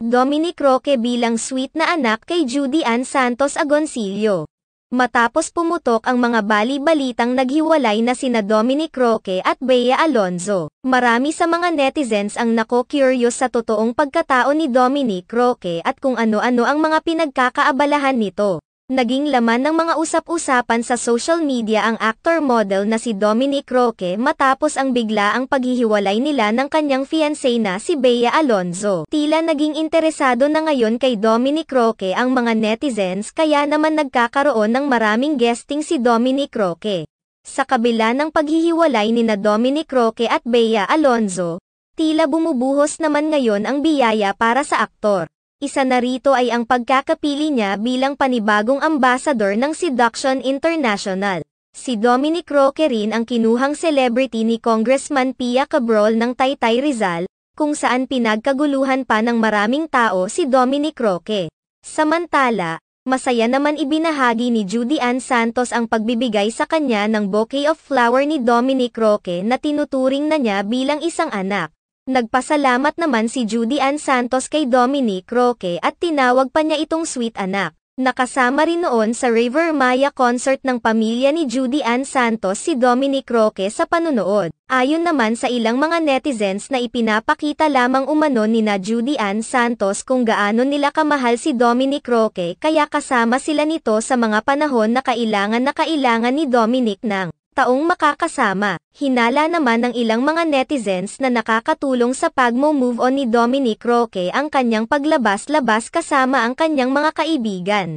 Dominic Roque bilang sweet na anak kay Judy Ann Santos Agoncillo. Matapos pumutok ang mga bali-balitang naghiwalay na sina Dominic Roque at Bea Alonzo, marami sa mga netizens ang nako-curious sa totoong pagkatao ni Dominic Roque at kung ano-ano ang mga pinagkakaabalahan nito. Naging laman ng mga usap-usapan sa social media ang actor-model na si Dominic Roque matapos ang bigla ang paghihiwalay nila ng kanyang fiancé na si Bea Alonzo. Tila naging interesado na ngayon kay Dominic Roque ang mga netizens kaya naman nagkakaroon ng maraming guesting si Dominic Roque. Sa kabila ng paghihiwalay ni na Dominic Roque at Bea Alonzo, tila bumubuhos naman ngayon ang biyaya para sa aktor. Isa na rito ay ang pagkakapili niya bilang panibagong ambassador ng Seduction International. Si Dominic Roque rin ang kinuhang celebrity ni Congressman Pia Cabrol ng Taytay Rizal, kung saan pinagkaguluhan pa ng maraming tao si Dominic Roque. Samantala, masaya naman ibinahagi ni Judy Ann Santos ang pagbibigay sa kanya ng bouquet of flower ni Dominic Roque na tinuturing na niya bilang isang anak. Nagpasalamat naman si Judy Ann Santos kay Dominic Roque at tinawag pa niya itong sweet anak. Nakasama rin noon sa River Maya concert ng pamilya ni Judy Ann Santos si Dominic Roque sa panunood. Ayon naman sa ilang mga netizens na ipinapakita lamang umano ni na Judy Ann Santos kung gaano nila kamahal si Dominic Roque kaya kasama sila nito sa mga panahon na kailangan na kailangan ni Dominic ng taong makakasama. Hinala naman ng ilang mga netizens na nakakatulong sa pagmo-move on ni Dominic Roque ang kanyang paglabas-labas kasama ang kanyang mga kaibigan.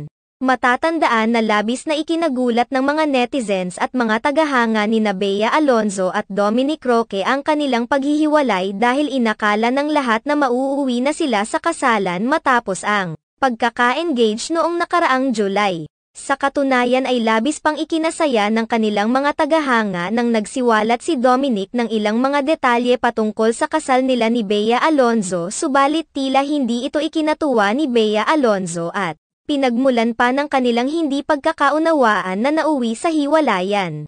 Matatandaan na labis na ikinagulat ng mga netizens at mga tagahanga ni Nabea Alonzo at Dominic Roque ang kanilang paghihiwalay dahil inakala ng lahat na mauuwi na sila sa kasalan matapos ang pagkaka-engage noong nakaraang July. Sa katunayan ay labis pang ikinasaya ng kanilang mga tagahanga nang nagsiwalat si Dominic ng ilang mga detalye patungkol sa kasal nila ni Bea Alonzo subalit tila hindi ito ikinatuwa ni Bea Alonzo at pinagmulan pa ng kanilang hindi pagkakaunawaan na nauwi sa hiwalayan.